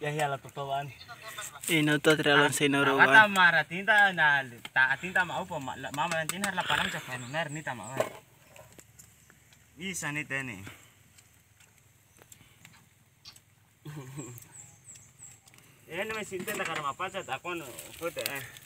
Yahiyala totoban. Inutotra lang sinuruan. Ang tamara tinta na ta tinta ma ma mama nang tinhar la parang sa kanon nar ni tama. Isa ni ni Eh naman me na la pa sa takon ko te.